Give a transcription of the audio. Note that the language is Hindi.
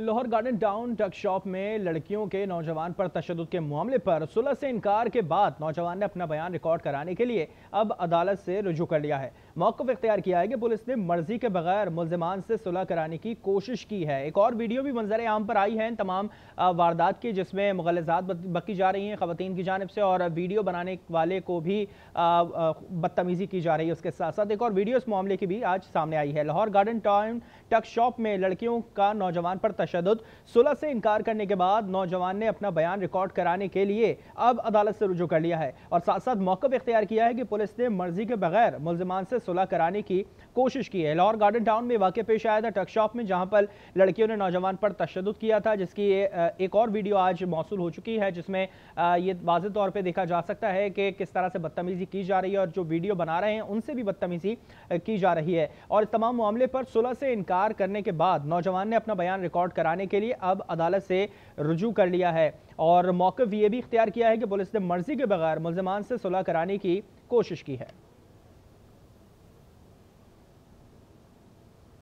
Lahore Garden Town tuck shop में लड़कियों के नौजवान पर तशद के मामले पर सुलह से इनकार के बाद नौजवान ने अपना बयान रिकॉर्ड कराने के लिए अब अदालत से रुजू कर लिया है मौकफ इख्तियार किया है कि पुलिस ने मर्जी के बगैर मुलजमान से सुलह कराने की कोशिश की है एक और वीडियो भी मंजर आम पर आई है इन तमाम वारदात की जिसमें मुगलजात बकी जा रही हैं खातन की जानब से और वीडियो बनाने वाले को भी बदतमीज़ी की जा रही है उसके साथ साथ एक और वीडियो इस मामले की भी आज सामने आई है Lahore Garden Town tuck shop में लड़कियों का नौजवान पर तशद सुलह से इनकार करने के बाद नौजवान ने अपना बयान रिकॉर्ड कराने के लिए अब अदालत से रुजू कर लिया है और साथ साथ मौकफ इख्तियार किया है कि पुलिस ने मर्जी के बगैर मुलजमान से सुलह कराने की कोशिश की है लाहौर गार्डन टाउन में वाक्य पेश आया था टकशॉप में जहां पर लड़कियों ने नौजवान पर तशद किया था जिसकी एक और वीडियो आज मौसू हो चुकी है जिसमें ये वाज तौर पर देखा जा सकता है कि किस तरह से बदतमीजी की जा रही है और जो वीडियो बना रहे हैं उनसे भी बदतमीजी की जा रही है और तमाम मामले पर सुलह से इनकार करने के बाद नौजवान ने अपना बयान रिकॉर्ड कराने के लिए अब अदालत से रुजू कर लिया है और मौक़ ये भी इख्तियार किया है कि पुलिस ने मर्जी के बगैर मुलजमान से सुलह कराने की कोशिश की है